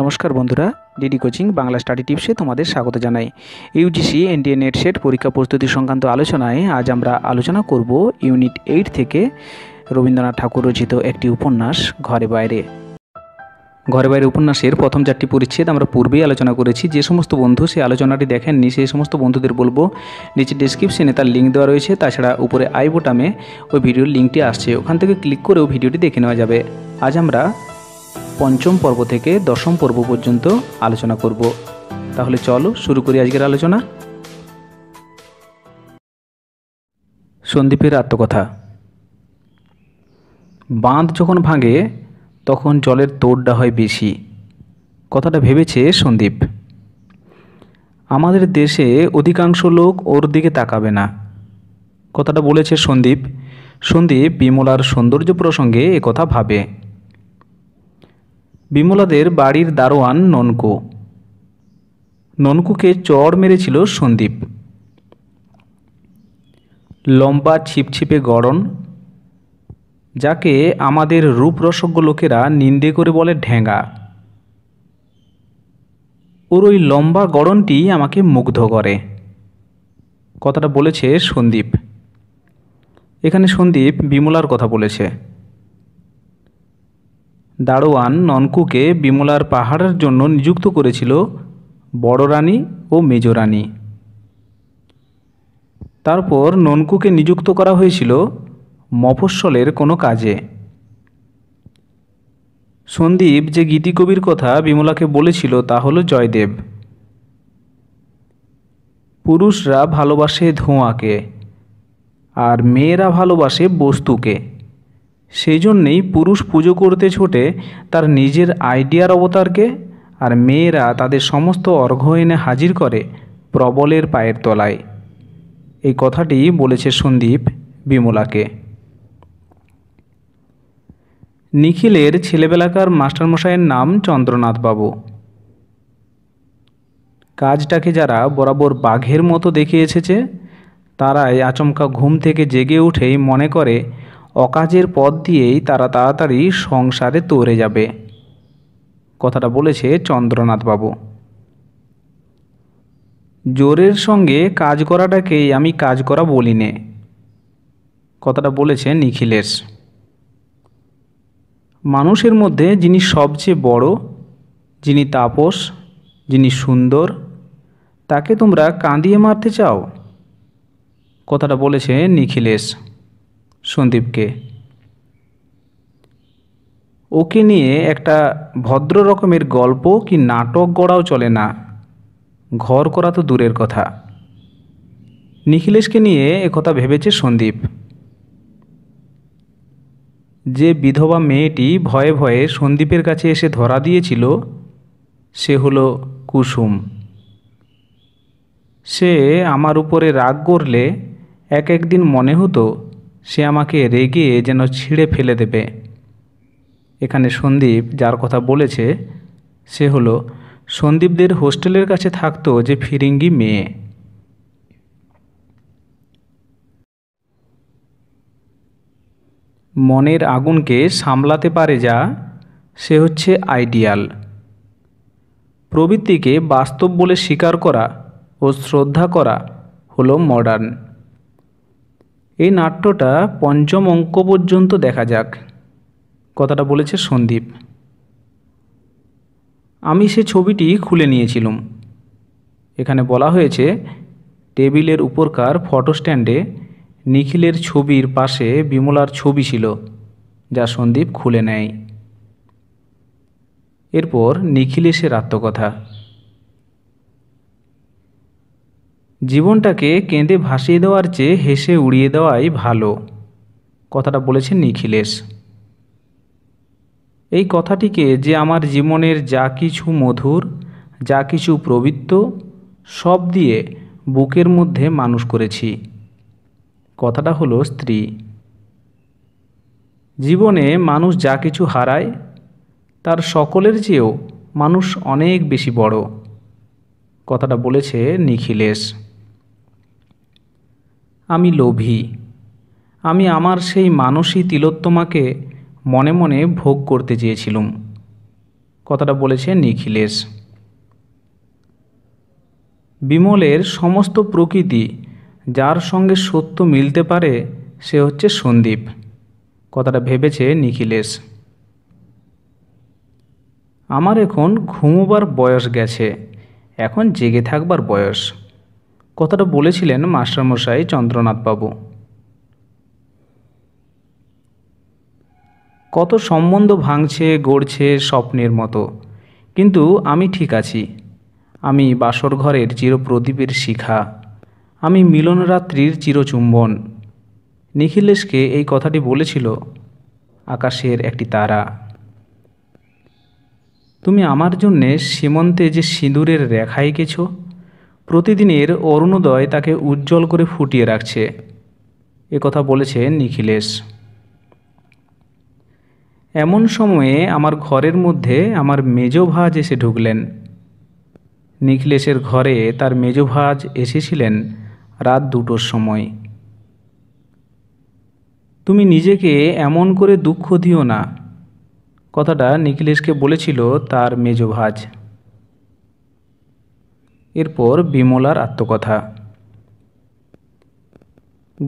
নমস্কার বন্ধুরা DD coaching Bangla study টিপসে তোমাদের স্বাগত জানাই ইউজিসি এনডিএ নেট সেট পরীক্ষা প্রস্তুতি সংক্রান্ত আলোচনায় আজ আমরা আলোচনা করব ইউনিট এইট থেকে রবীন্দ্রনাথ ঠাকুর রচিত একটি উপন্যাস ঘরে বাইরে ঘরে বাইরে উপন্যাসের প্রথম চারটি পরিচ্ছেদ আমরা পূর্বেই আলোচনা করেছি যে সমস্ত বন্ধু সেই আলোচনাটি দেখেননি সেই সমস্ত বন্ধুদের বলবো নিচে ডিসক্রিপশনে তার লিঙ্ক দেওয়া রয়েছে তাছাড়া উপরে আই বোটামে ওই ভিডিওর লিঙ্কটি আসছে ওখান থেকে ক্লিক করেও ভিডিওটি দেখে নেওয়া যাবে আজ আমরা পঞ্চম পর্ব থেকে দশম পর্ব পর্যন্ত আলোচনা করব তাহলে চলো শুরু করি আজকের আলোচনা সন্দীপের আত্মকথা বাঁধ যখন ভাঙে তখন জলের তোড়ডা হয় বেশি কথাটা ভেবেছে সন্দীপ আমাদের দেশে অধিকাংশ লোক ওর দিকে তাকাবে না কথাটা বলেছে সন্দীপ সন্দীপ বিমলার সৌন্দর্য প্রসঙ্গে কথা ভাবে বিমলাদের বাড়ির দারোয়ান ননকু ননকুকে চড় মেরেছিল সন্দীপ লম্বা ছিপছিপে গড়ন যাকে আমাদের রূপরসজ্ঞ লোকেরা নিন্দে করে বলে ঢেঙ্গা ওর ওই লম্বা গড়নটি আমাকে মুগ্ধ করে কথাটা বলেছে সন্দীপ এখানে সন্দীপ বিমলার কথা বলেছে দারোয়ান ননকুকে বিমলার পাহাড়ের জন্য নিযুক্ত করেছিল বড় রানী ও মেজ রানী তারপর ননকুকে নিযুক্ত করা হয়েছিল মফস্বলের কোনো কাজে সন্দীপ যে গীতিকবির কথা বিমলাকে বলেছিল তা হল জয়দেব পুরুষরা ভালোবাসে ধোঁয়াকে আর মেয়েরা ভালোবাসে বস্তুকে সেই জন্যেই পুরুষ পুজো করতে ছোটে তার নিজের আইডিয়ার অবতারকে আর মেয়েরা তাদের সমস্ত অর্ঘ্য এনে হাজির করে প্রবলের পায়ের তলায় এই কথাটি বলেছে সন্দীপ বিমলাকে নিখিলের ছেলেবেলাকার মাস্টারমশাইয়ের নাম চন্দ্রনাথ বাবু কাজটাকে যারা বরাবর বাঘের মতো দেখে এসেছে তারাই আচমকা ঘুম থেকে জেগে উঠেই মনে করে অকাজের পথ দিয়েই তারা তাড়াতাড়ি সংসারে তরে যাবে কথাটা বলেছে চন্দ্রনাথবাবু জোরের সঙ্গে কাজ করাটাকেই আমি কাজ করা বলি নে কথাটা বলেছে নিখিলেশ মানুষের মধ্যে যিনি সবচেয়ে বড় যিনি তাপস যিনি সুন্দর তাকে তোমরা কাঁদিয়ে মারতে চাও কথাটা বলেছে নিখিলেশ সন্দীপকে ওকে নিয়ে একটা ভদ্র রকমের গল্প কি নাটক গড়াও চলে না ঘর করা তো দূরের কথা নিখিলেশকে নিয়ে একথা ভেবেছে সন্দীপ যে বিধবা মেয়েটি ভয়ে ভয়ে সন্দীপের কাছে এসে ধরা দিয়েছিল সে হলো কুসুম সে আমার উপরে রাগ করলে এক একদিন মনে হতো সে আমাকে রেগে যেন ছিঁড়ে ফেলে দেবে এখানে সন্দীপ যার কথা বলেছে সে হলো সন্দীপদের হোস্টেলের কাছে থাকতো যে ফিরিঙ্গি মেয়ে মনের আগুনকে সামলাতে পারে যা সে হচ্ছে আইডিয়াল প্রবৃত্তিকে বাস্তব বলে স্বীকার করা ও শ্রদ্ধা করা হলো মডার্ন এই নাট্যটা পঞ্চম অঙ্ক পর্যন্ত দেখা যাক কথাটা বলেছে সন্দীপ আমি সে ছবিটি খুলে নিয়েছিলাম এখানে বলা হয়েছে টেবিলের উপরকার ফটো স্ট্যান্ডে নিখিলের ছবির পাশে বিমলার ছবি ছিল যা সন্দীপ খুলে নেয় এরপর নিখিলেশের আত্মকথা জীবনটাকে কেঁদে ভাসিয়ে দেওয়ার চেয়ে হেসে উড়িয়ে দেওয়াই ভালো কথাটা বলেছেন নিখিলেশ এই কথাটিকে যে আমার জীবনের যা কিছু মধুর যা কিছু প্রবৃত্ত সব দিয়ে বুকের মধ্যে মানুষ করেছি কথাটা হলো স্ত্রী জীবনে মানুষ যা কিছু হারায় তার সকলের চেয়েও মানুষ অনেক বেশি বড় কথাটা বলেছে নিখিলেশ আমি লোভী আমি আমার সেই মানসী তিলোত্তমাকে মনে মনে ভোগ করতে চেয়েছিলুম কথাটা বলেছে নিখিলেশ বিমলের সমস্ত প্রকৃতি যার সঙ্গে সত্য মিলতে পারে সে হচ্ছে সন্দীপ কথাটা ভেবেছে নিখিলেশ আমার এখন ঘুমোবার বয়স গেছে এখন জেগে থাকবার বয়স কথাটা বলেছিলেন মাস্টারমশাই চন্দ্রনাথবাবু কত সম্বন্ধ ভাঙছে গড়ছে স্বপ্নের মতো কিন্তু আমি ঠিক আছি আমি বাসর ঘরের চিরপ্রদীপের শিখা আমি মিলনরাত্রির চিরচুম্বন নিখিলেশকে এই কথাটি বলেছিল আকাশের একটি তারা তুমি আমার জন্যে সীমন্তে যে সিঁদুরের রেখা এঁকেছো প্রতিদিনের অরুণোদয় তাকে উজ্জ্বল করে ফুটিয়ে রাখছে এ কথা বলেছে নিখিলেশ এমন সময়ে আমার ঘরের মধ্যে আমার মেজভাজ এসে ঢুকলেন নিখিলেশের ঘরে তার মেজভাজ এসেছিলেন রাত দুটোর সময় তুমি নিজেকে এমন করে দুঃখ দিও না কথাটা নিখিলেশকে বলেছিল তার মেজভাজ ভাজ এরপর বিমলার আত্মকথা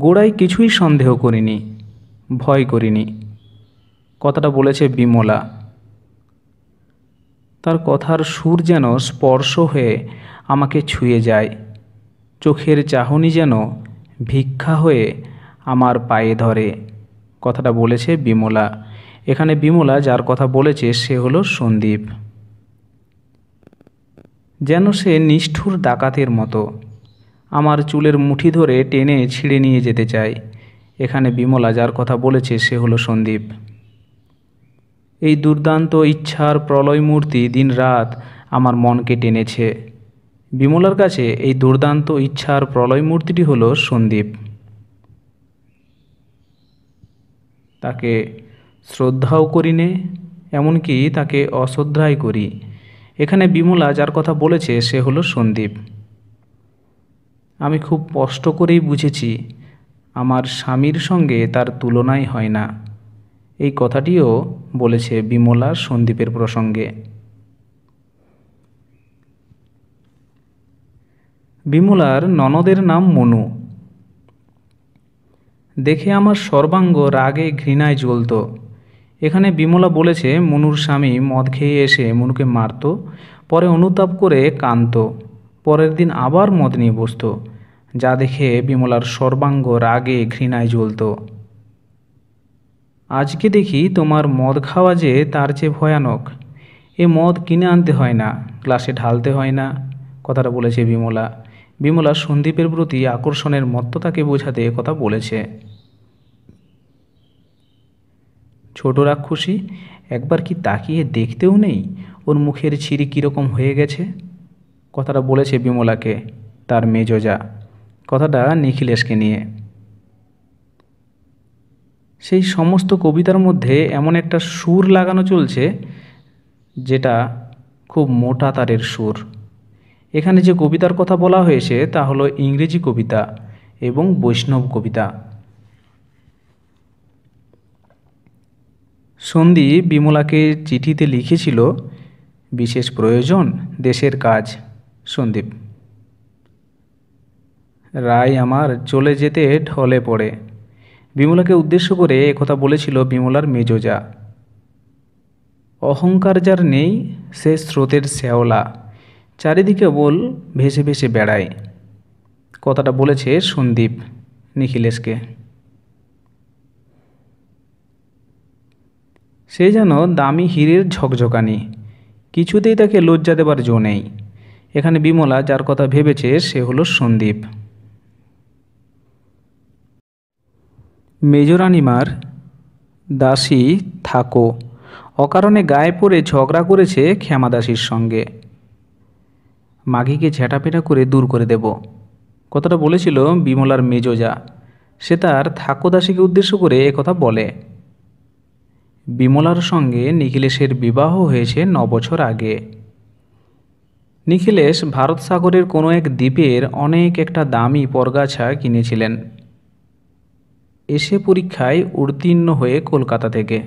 গোড়ায় কিছুই সন্দেহ করিনি ভয় করিনি কথাটা বলেছে বিমলা তার কথার সুর যেন স্পর্শ হয়ে আমাকে ছুঁয়ে যায় চোখের চাহনি যেন ভিক্ষা হয়ে আমার পায়ে ধরে কথাটা বলেছে বিমলা এখানে বিমলা যার কথা বলেছে সে হলো সন্দীপ যেন সে নিষ্ঠুর ডাকাতের মতো আমার চুলের মুঠি ধরে টেনে ছিঁড়ে নিয়ে যেতে চায় এখানে বিমলা যার কথা বলেছে সে হলো সন্দীপ এই দুর্দান্ত ইচ্ছার প্রলয় মূর্তি দিন রাত আমার মনকে টেনেছে বিমলার কাছে এই দুর্দান্ত ইচ্ছার প্রলয় মূর্তিটি হলো সন্দীপ তাকে শ্রদ্ধাও করি নে এমনকি তাকে অশ্রদ্ধাই করি এখানে বিমলা যার কথা বলেছে সে হলো সন্দীপ আমি খুব স্পষ্ট করেই বুঝেছি আমার স্বামীর সঙ্গে তার তুলনাই হয় না এই কথাটিও বলেছে বিমলা সন্দীপের প্রসঙ্গে বিমলার ননদের নাম মনু দেখে আমার সর্বাঙ্গ রাগে ঘৃণায় জ্বলত এখানে বিমলা বলেছে মনুর স্বামী মদ খেয়ে এসে মনুকে মারত পরে অনুতাপ করে কান্ত পরের দিন আবার মদ নিয়ে বসত যা দেখে বিমলার সর্বাঙ্গ রাগে ঘৃণায় জ্বলত আজকে দেখি তোমার মদ খাওয়া যে তার চেয়ে ভয়ানক এ মদ কিনে আনতে হয় না গ্লাসে ঢালতে হয় না কথাটা বলেছে বিমলা বিমলা সন্দীপের প্রতি আকর্ষণের মত্ততাকে বোঝাতে কথা বলেছে ছোট রাক্ষসী একবার কি তাকিয়ে দেখতেও নেই ওর মুখের ছিঁড়ি কীরকম হয়ে গেছে কথাটা বলেছে বিমলাকে তার মেজজা কথাটা নিখিলেশকে নিয়ে সেই সমস্ত কবিতার মধ্যে এমন একটা সুর লাগানো চলছে যেটা খুব মোটা তারের সুর এখানে যে কবিতার কথা বলা হয়েছে তা হলো ইংরেজি কবিতা এবং বৈষ্ণব কবিতা সন্দীপ বিমলাকে চিঠিতে লিখেছিল বিশেষ প্রয়োজন দেশের কাজ সন্দীপ রায় আমার চলে যেতে ঢলে পড়ে বিমলাকে উদ্দেশ্য করে একথা বলেছিল বিমলার মেজোজা অহংকার যার নেই সে স্রোতের শ্যাওলা চারিদিকে বল ভেসে ভেসে বেড়ায় কথাটা বলেছে সন্দীপ নিখিলেশকে সে যেন দামি হীরের ঝকঝকানি কিছুতেই তাকে লজ্জা দেবার জো নেই এখানে বিমলা যার কথা ভেবেছে সে হলো সন্দীপ মেজরানিমার দাসী থাকো অকারণে গায়ে পড়ে ঝগড়া করেছে দাসীর সঙ্গে মাঘিকে ঝেঁটাপেটা করে দূর করে দেব কথাটা বলেছিল বিমলার মেজোজা সে তার থাকো দাসীকে উদ্দেশ্য করে কথা বলে বিমলার সঙ্গে নিখিলেশের বিবাহ হয়েছে নবছর আগে নিখিলেশ ভারত সাগরের কোনো এক দ্বীপের অনেক একটা দামি পরগাছা কিনেছিলেন এসে পরীক্ষায় উত্তীর্ণ হয়ে কলকাতা থেকে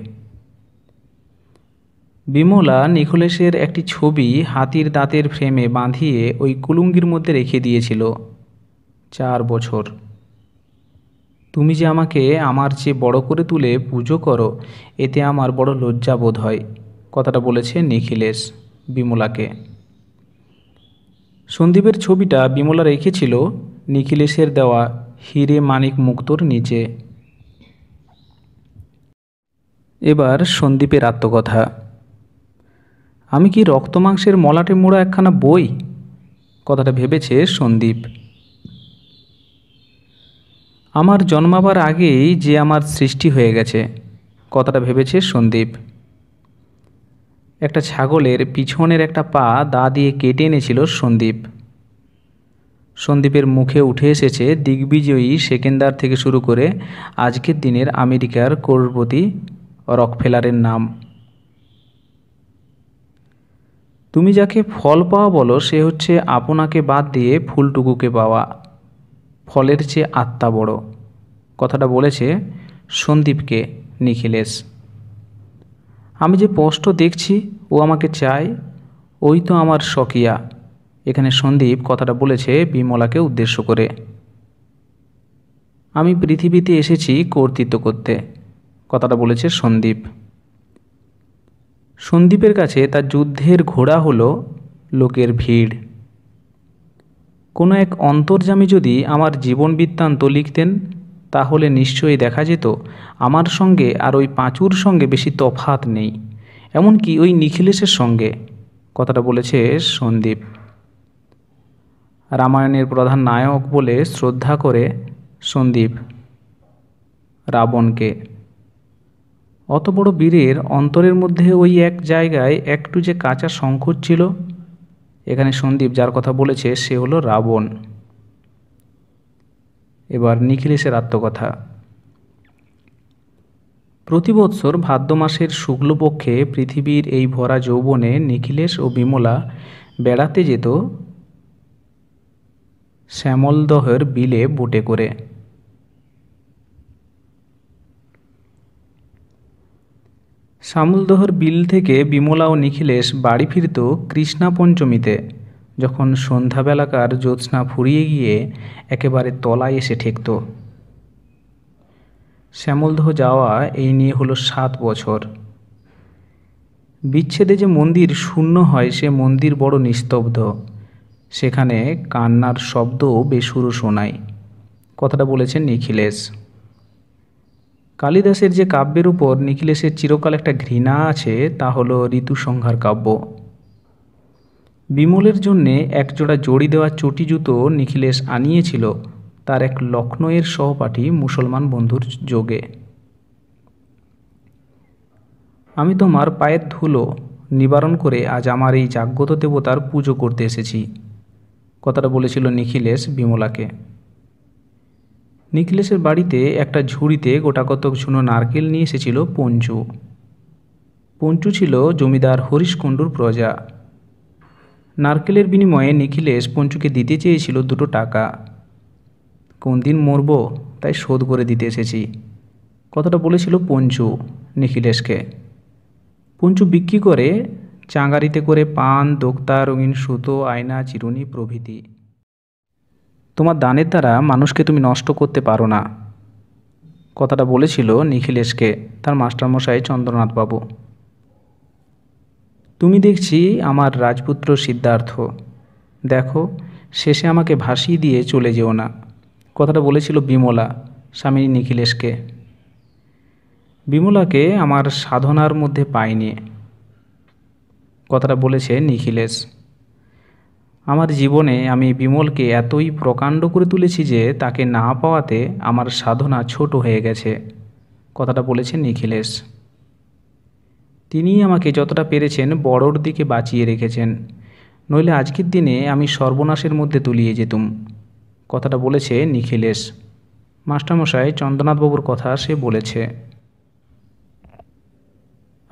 বিমলা নিখিলেশের একটি ছবি হাতির দাঁতের ফ্রেমে বাঁধিয়ে ওই কুলুঙ্গির মধ্যে রেখে দিয়েছিল চার বছর তুমি যে আমাকে আমার চেয়ে বড় করে তুলে পুজো করো এতে আমার বড় লজ্জা বোধ হয় কথাটা বলেছে নিখিলেশ বিমলাকে সন্দীপের ছবিটা বিমলা রেখেছিল নিখিলেশের দেওয়া হিরে মানিক মুক্তর নিচে এবার সন্দীপের আত্মকথা আমি কি রক্তমাংসের মলাটে মোড়া একখানা বই কথাটা ভেবেছে সন্দীপ আমার জন্মাবার আগেই যে আমার সৃষ্টি হয়ে গেছে কথাটা ভেবেছে সন্দীপ একটা ছাগলের পিছনের একটা পা দা দিয়ে কেটে এনেছিল সন্দীপ সন্দীপের মুখে উঠে এসেছে দিগ্বিজয়ী সেকেন্দার থেকে শুরু করে আজকের দিনের আমেরিকার করপতি রকফেলারের নাম তুমি যাকে ফল পাওয়া বলো সে হচ্ছে আপনাকে বাদ দিয়ে ফুলটুকুকে পাওয়া ফলের চেয়ে আত্মা বড় কথাটা বলেছে সন্দীপকে নিখিলেশ আমি যে স্পষ্ট দেখছি ও আমাকে চায় ওই তো আমার সকিয়া এখানে সন্দীপ কথাটা বলেছে বিমলাকে উদ্দেশ্য করে আমি পৃথিবীতে এসেছি কর্তৃত্ব করতে কথাটা বলেছে সন্দীপ সন্দীপের কাছে তার যুদ্ধের ঘোড়া হলো লোকের ভিড় কোনো এক অন্তর্যামী যদি আমার জীবন বৃত্তান্ত লিখতেন তাহলে নিশ্চয়ই দেখা যেত আমার সঙ্গে আর ওই পাঁচুর সঙ্গে বেশি তফাত নেই এমনকি ওই নিখিলেশের সঙ্গে কথাটা বলেছে সন্দীপ রামায়ণের প্রধান নায়ক বলে শ্রদ্ধা করে সন্দীপ রাবণকে অত বড় বীরের অন্তরের মধ্যে ওই এক জায়গায় একটু যে কাঁচা সংকট ছিল এখানে সন্দীপ যার কথা বলেছে সে হলো রাবণ এবার নিখিলেশের আত্মকথা প্রতিবৎসর ভাদ্র মাসের শুক্লপক্ষে পৃথিবীর এই ভরা যৌবনে নিখিলেশ ও বিমলা বেড়াতে যেত শ্যামলদহের বিলে বোটে করে শামুলদহর বিল থেকে বিমলা ও নিখিলেশ বাড়ি ফিরত কৃষ্ণা পঞ্চমীতে যখন সন্ধ্যাবেলাকার জ্যোৎস্না ফুরিয়ে গিয়ে একেবারে তলায় এসে ঠেকত শ্যামলদহ যাওয়া এই নিয়ে হলো সাত বছর বিচ্ছেদে যে মন্দির শূন্য হয় সে মন্দির বড় নিস্তব্ধ সেখানে কান্নার শব্দও বেসুরো শোনায় কথাটা বলেছেন নিখিলেশ কালিদাসের যে কাব্যের উপর নিখিলেশের চিরকাল একটা ঘৃণা আছে তা হলো ঋতুসংহার কাব্য বিমলের জন্যে একজোড়া জড়ি দেওয়া চটি জুতো নিখিলেশ আনিয়েছিল তার এক লক্ষ্ণৌয়ের সহপাঠী মুসলমান বন্ধুর যোগে আমি তোমার পায়ের ধুলো নিবারণ করে আজ আমার এই জাগ্রত দেবতার পুজো করতে এসেছি কথাটা বলেছিল নিখিলেশ বিমলাকে নিখিলেশের বাড়িতে একটা ঝুড়িতে গোটাকতক ঝুনো নারকেল নিয়ে এসেছিল পঞ্চু পঞ্চু ছিল জমিদার হরিশ কুণ্ডুর প্রজা নারকেলের বিনিময়ে নিখিলেশ পঞ্চুকে দিতে চেয়েছিল দুটো টাকা কোন দিন মরব তাই শোধ করে দিতে এসেছি কথাটা বলেছিল পঞ্চু নিখিলেশকে পঞ্চু বিক্রি করে চাঙ্গারিতে করে পান দোক্তা রঙিন সুতো আয়না চিরুনি প্রভৃতি তোমার দানের দ্বারা মানুষকে তুমি নষ্ট করতে পারো না কথাটা বলেছিল নিখিলেশকে তার মাস্টারমশাই চন্দ্রনাথবাবু তুমি দেখছি আমার রাজপুত্র সিদ্ধার্থ দেখো শেষে আমাকে ভাসিয়ে দিয়ে চলে যেও না কথাটা বলেছিল বিমলা স্বামী নিখিলেশকে বিমলাকে আমার সাধনার মধ্যে পাইনি কথাটা বলেছে নিখিলেশ আমার জীবনে আমি বিমলকে এতই প্রকাণ্ড করে তুলেছি যে তাকে না পাওয়াতে আমার সাধনা ছোট হয়ে গেছে কথাটা বলেছেন নিখিলেশ তিনি আমাকে যতটা পেরেছেন বড়োর দিকে বাঁচিয়ে রেখেছেন নইলে আজকের দিনে আমি সর্বনাশের মধ্যে তুলিয়ে যেতুম কথাটা বলেছে নিখিলেশ মাস্টারমশাই চন্দ্রনাথবাবুর কথা সে বলেছে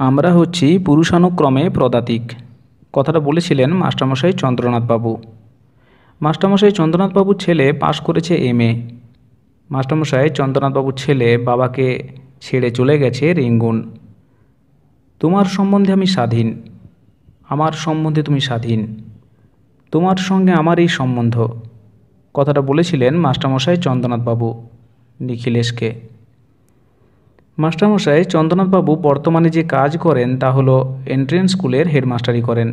আমরা হচ্ছি পুরুষানুক্রমে প্রদাতিক কথাটা বলেছিলেন মাস্টারমশাই চন্দ্রনাথবাবু মাস্টারমশাই চন্দ্রনাথবাবুর ছেলে পাশ করেছে এম এ মাস্টারমশাই চন্দ্রনাথবাবুর ছেলে বাবাকে ছেড়ে চলে গেছে রিঙ্গুন তোমার সম্বন্ধে আমি স্বাধীন আমার সম্বন্ধে তুমি স্বাধীন তোমার সঙ্গে আমার এই সম্বন্ধ কথাটা বলেছিলেন মাস্টারমশাই চন্দ্রনাথবাবু নিখিলেশকে মাস্টারমশাই চন্দ্রনাথবাবু বর্তমানে যে কাজ করেন তা হলো এন্ট্রেন্স স্কুলের হেডমাস্টারি করেন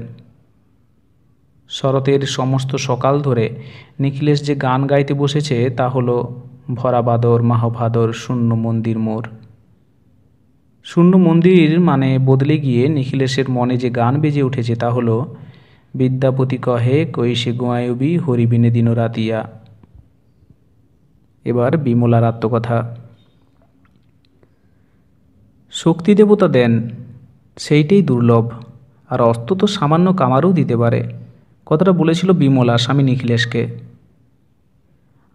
শরতের সমস্ত সকাল ধরে নিখিলেশ যে গান গাইতে বসেছে তা হলো ভরাবাদর মাহভাদর শূন্য মন্দির মোর শূন্য মন্দির মানে বদলে গিয়ে নিখিলেশের মনে যে গান বেজে উঠেছে তা হলো বিদ্যাপতি কহে কৈশে গোয়ায়বি হরিবিনে দিন রাতিয়া এবার বিমলার আত্মকথা শক্তি দেবতা দেন সেইটাই দুর্লভ আর অস্ত্র তো সামান্য কামারও দিতে পারে কথাটা বলেছিল বিমলা স্বামী নিখিলেশকে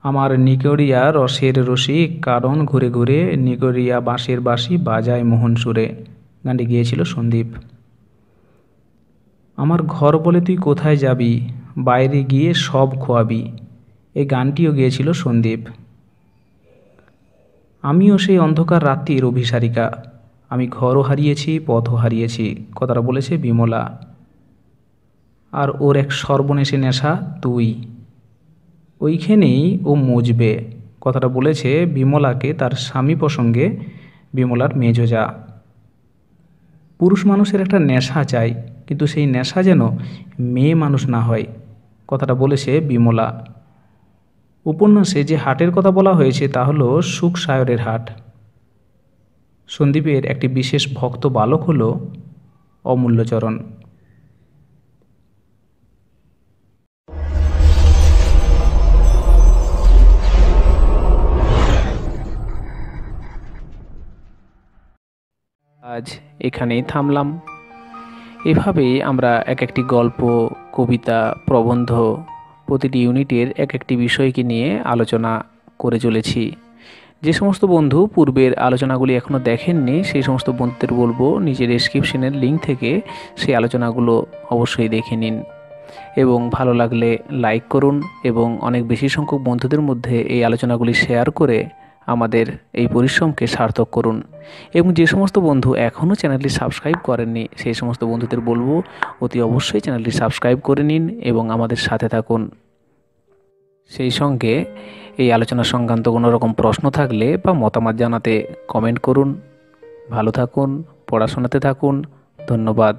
আমার নিকরিয়া রসের রসি কারণ ঘুরে ঘুরে নিকরিয়া বাঁশের বাঁশি বাজায় মোহন সুরে গানটি গিয়েছিল সন্দীপ আমার ঘর বলে তুই কোথায় যাবি বাইরে গিয়ে সব খোয়াবি এই গানটিও গিয়েছিল সন্দীপ আমিও সেই অন্ধকার রাত্রির অভিসারিকা আমি ঘরও হারিয়েছি পথও হারিয়েছি কথাটা বলেছে বিমলা আর ওর এক সর্বনেশে নেশা তুই ওইখানেই ও মজবে কথাটা বলেছে বিমলাকে তার স্বামী প্রসঙ্গে বিমলার মেজজা পুরুষ মানুষের একটা নেশা চাই কিন্তু সেই নেশা যেন মেয়ে মানুষ না হয় কথাটা বলেছে বিমলা উপন্যাসে যে হাটের কথা বলা হয়েছে তা হলো সুখ সায়রের হাট সন্দীপের একটি বিশেষ ভক্ত বালক হল অমূল্যচরণ আজ এখানেই থামলাম এভাবেই আমরা এক একটি গল্প কবিতা প্রবন্ধ প্রতিটি ইউনিটের এক একটি বিষয়কে নিয়ে আলোচনা করে চলেছি যে সমস্ত বন্ধু পূর্বের আলোচনাগুলি এখনও দেখেননি সেই সমস্ত বন্ধুদের বলবো নিজের ডেসক্রিপশনের লিঙ্ক থেকে সেই আলোচনাগুলো অবশ্যই দেখে নিন এবং ভালো লাগলে লাইক করুন এবং অনেক বেশি সংখ্যক বন্ধুদের মধ্যে এই আলোচনাগুলি শেয়ার করে আমাদের এই পরিশ্রমকে সার্থক করুন এবং যে সমস্ত বন্ধু এখনও চ্যানেলটি সাবস্ক্রাইব করেননি সেই সমস্ত বন্ধুদের বলবো অতি অবশ্যই চ্যানেলটি সাবস্ক্রাইব করে নিন এবং আমাদের সাথে থাকুন সেই সঙ্গে এই আলোচনা সংক্রান্ত কোনো রকম প্রশ্ন থাকলে বা মতামত জানাতে কমেন্ট করুন ভালো থাকুন পড়াশোনাতে থাকুন ধন্যবাদ